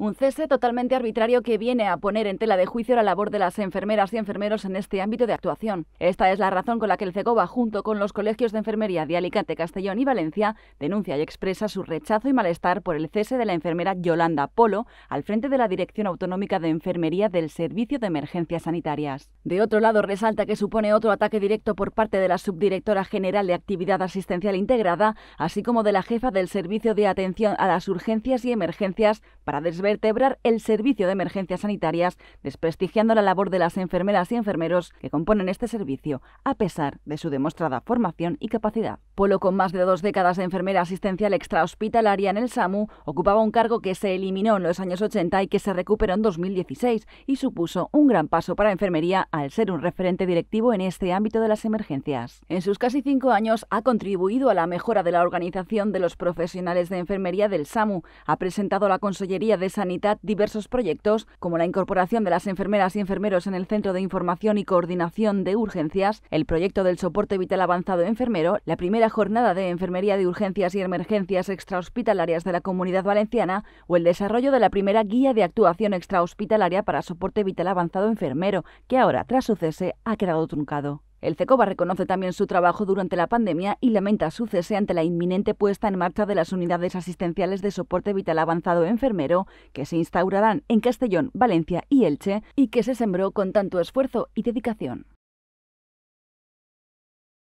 Un cese totalmente arbitrario que viene a poner en tela de juicio la labor de las enfermeras y enfermeros en este ámbito de actuación. Esta es la razón con la que el CECOBA, junto con los colegios de enfermería de Alicante, Castellón y Valencia, denuncia y expresa su rechazo y malestar por el cese de la enfermera Yolanda Polo al frente de la Dirección Autonómica de Enfermería del Servicio de Emergencias Sanitarias. De otro lado, resalta que supone otro ataque directo por parte de la Subdirectora General de Actividad Asistencial Integrada, así como de la jefa del Servicio de Atención a las Urgencias y Emergencias para desvelar vertebrar el servicio de emergencias sanitarias, desprestigiando la labor de las enfermeras y enfermeros que componen este servicio, a pesar de su demostrada formación y capacidad. Polo, con más de dos décadas de enfermera asistencial extrahospitalaria en el SAMU, ocupaba un cargo que se eliminó en los años 80 y que se recuperó en 2016 y supuso un gran paso para enfermería al ser un referente directivo en este ámbito de las emergencias. En sus casi cinco años ha contribuido a la mejora de la organización de los profesionales de enfermería del SAMU, ha presentado la Consellería de Sanidad diversos proyectos, como la incorporación de las enfermeras y enfermeros en el Centro de Información y Coordinación de Urgencias, el proyecto del soporte vital avanzado enfermero, la primera jornada de enfermería de urgencias y emergencias extrahospitalarias de la Comunidad Valenciana o el desarrollo de la primera guía de actuación extrahospitalaria para soporte vital avanzado enfermero, que ahora, tras su cese, ha quedado truncado. El CECOBA reconoce también su trabajo durante la pandemia y lamenta su cese ante la inminente puesta en marcha de las unidades asistenciales de soporte vital avanzado enfermero que se instaurarán en Castellón, Valencia y Elche y que se sembró con tanto esfuerzo y dedicación.